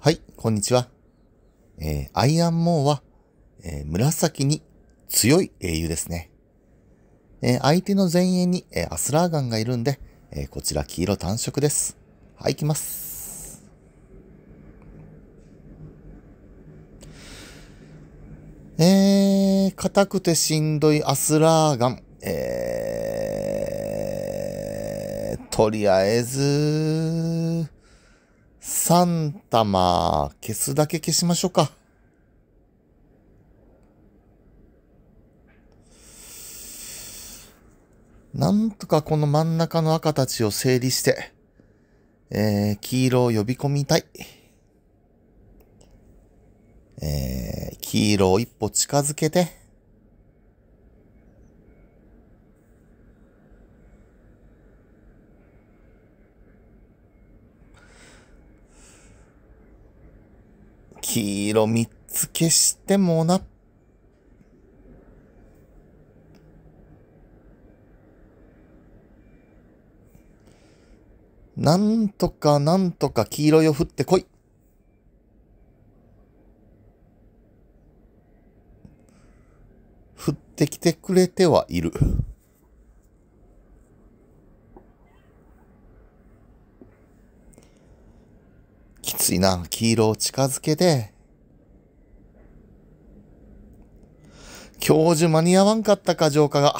はい、こんにちは。えー、アイアンモーは、えー、紫に強い英雄ですね。えー、相手の前衛に、えー、アスラーガンがいるんで、えー、こちら黄色単色です。はい、行きます。えー、硬くてしんどいアスラーガン。えー、とりあえず、三玉、消すだけ消しましょうか。なんとかこの真ん中の赤たちを整理して、えー、黄色を呼び込みたい。えー、黄色を一歩近づけて、黄色つ消してもな。なんとかなんとか黄色いを振ってこい。振ってきてくれてはいる。ついな。黄色を近づけて、教授間に合わんかったか、浄化が。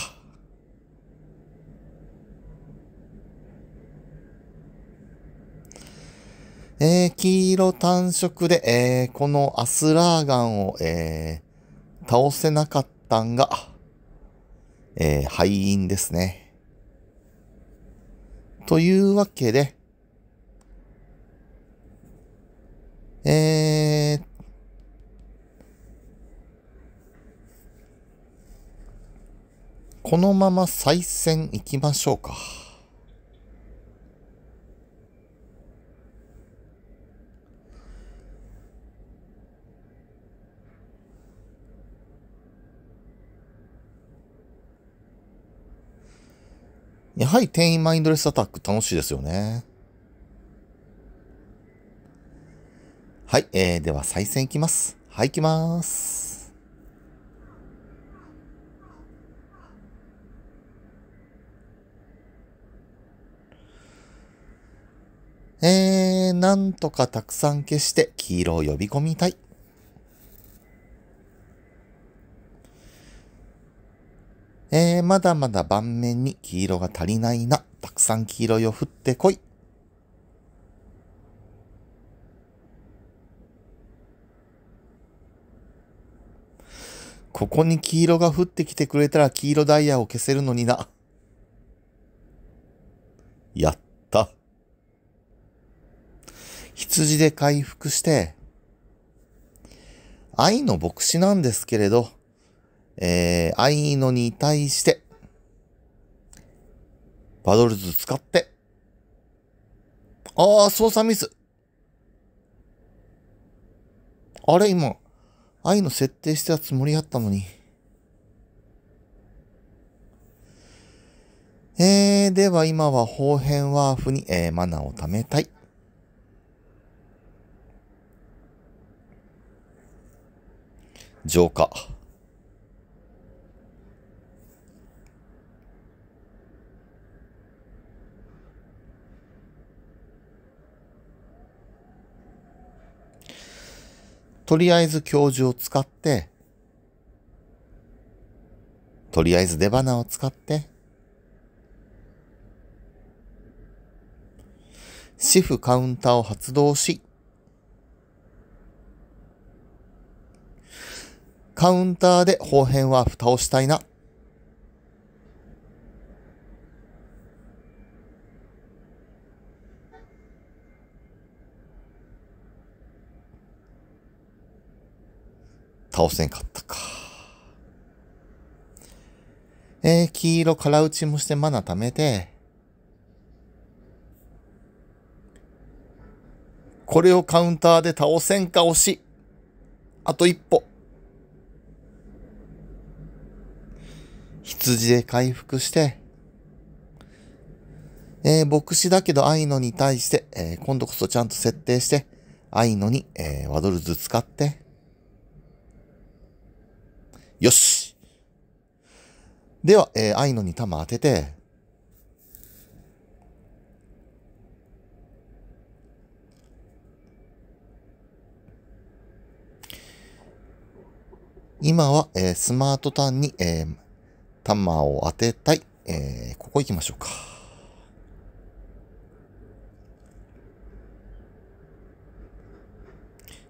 えー、黄色単色で、えー、このアスラーガンを、えー、倒せなかったんが、えー、敗因ですね。というわけで、えー、このまま再戦いきましょうか。やはり店員マインドレスアタック楽しいですよね。はい、えー、では再戦いきます。はい、いきます。えー、なんとかたくさん消して黄色を呼び込みたい。えー、まだまだ盤面に黄色が足りないな。たくさん黄色を振ってこい。ここに黄色が降ってきてくれたら黄色ダイヤを消せるのにな。やった。羊で回復して、愛の牧師なんですけれど、えー、愛のに対して、バドルズ使って、ああ、操作ミス。あれ今、愛の設定してたつもりやったのに。えー、では今は方変ワーフに、えー、マナーを貯めたい。浄化。とりあえず教授を使って、とりあえず出花を使って、シフカウンターを発動し、カウンターで方辺は蓋をしたいな。倒せんかったか。えー、黄色空打ちもしてマナ貯めて、これをカウンターで倒せんか押し。あと一歩。羊で回復して、えー、牧師だけど愛のに対して、えー、今度こそちゃんと設定して、愛のに、えー、ワドルズ使って、よしでは、えー、愛のに玉当てて、今は、えー、スマートターンに、えー、玉を当てたい。えー、ここ行きましょうか。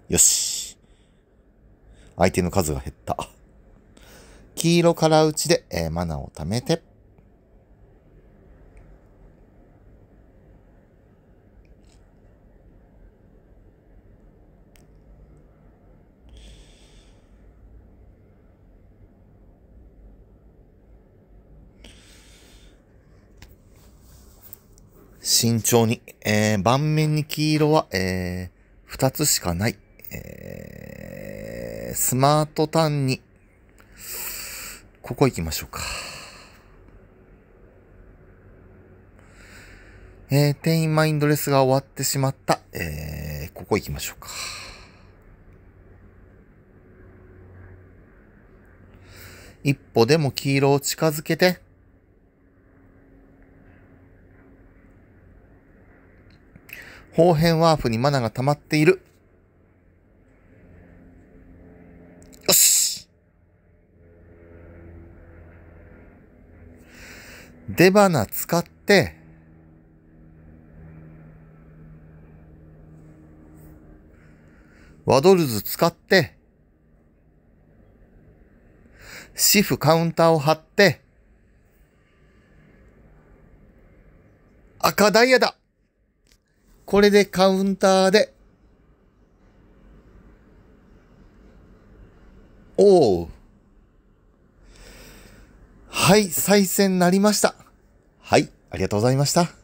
よし。相手の数が減った。黄色から打ちで、えー、マナを貯めて、慎重に、えー、盤面に黄色は、えー、二つしかない。えー、スマートタンに、ここ行きましょうか。えー、店員マインドレスが終わってしまった。えー、ここ行きましょうか。一歩でも黄色を近づけて。方辺ワーフにマナが溜まっている。出花使って、ワドルズ使って、シフカウンターを張って、赤ダイヤだこれでカウンターで、おう。はい、再選なりました。はい、ありがとうございました。